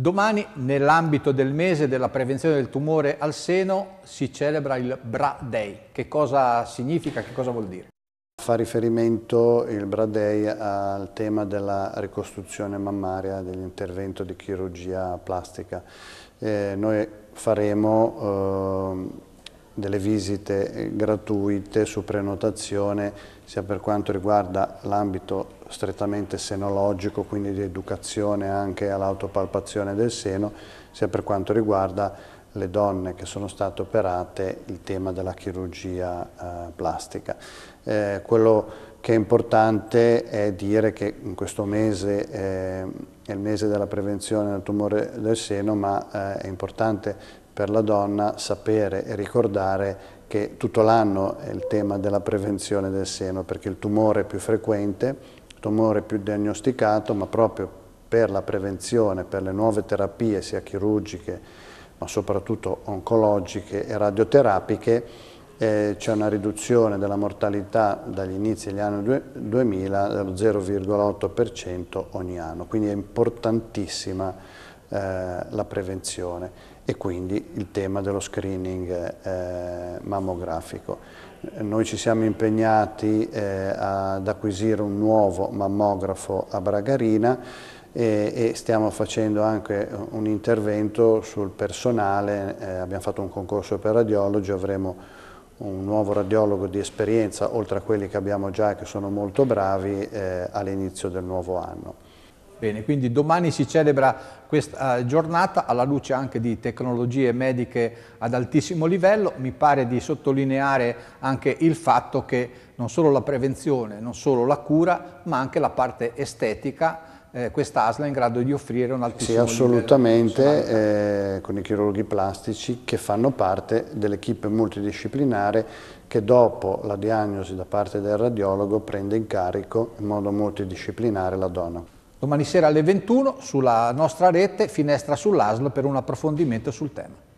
Domani, nell'ambito del mese della prevenzione del tumore al seno, si celebra il BRA Day. Che cosa significa, che cosa vuol dire? Fa riferimento il BRA Day al tema della ricostruzione mammaria, dell'intervento di chirurgia plastica. Eh, noi faremo... Eh, delle visite gratuite su prenotazione sia per quanto riguarda l'ambito strettamente senologico, quindi di educazione anche all'autopalpazione del seno, sia per quanto riguarda le donne che sono state operate il tema della chirurgia eh, plastica. Eh, quello che è importante è dire che in questo mese eh, è il mese della prevenzione del tumore del seno, ma eh, è importante per la donna sapere e ricordare che tutto l'anno è il tema della prevenzione del seno, perché il tumore più frequente tumore più diagnosticato, ma proprio per la prevenzione, per le nuove terapie, sia chirurgiche, ma soprattutto oncologiche e radioterapiche, eh, c'è una riduzione della mortalità dagli inizi degli anni 2000 dello 0,8% ogni anno, quindi è importantissima eh, la prevenzione e quindi il tema dello screening eh, mammografico. Noi ci siamo impegnati eh, ad acquisire un nuovo mammografo a Bragarina e, stiamo facendo anche un intervento sul personale, abbiamo fatto un concorso per radiologi, avremo un nuovo radiologo di esperienza, oltre a quelli che abbiamo già e che sono molto bravi, all'inizio del nuovo anno. Bene, quindi domani si celebra questa eh, giornata alla luce anche di tecnologie mediche ad altissimo livello. Mi pare di sottolineare anche il fatto che non solo la prevenzione, non solo la cura, ma anche la parte estetica eh, ASLA è in grado di offrire un altissimo Sì, assolutamente, eh, con i chirurghi plastici che fanno parte dell'equipe multidisciplinare che dopo la diagnosi da parte del radiologo prende in carico in modo multidisciplinare la donna. Domani sera alle 21 sulla nostra rete Finestra sull'ASL per un approfondimento sul tema.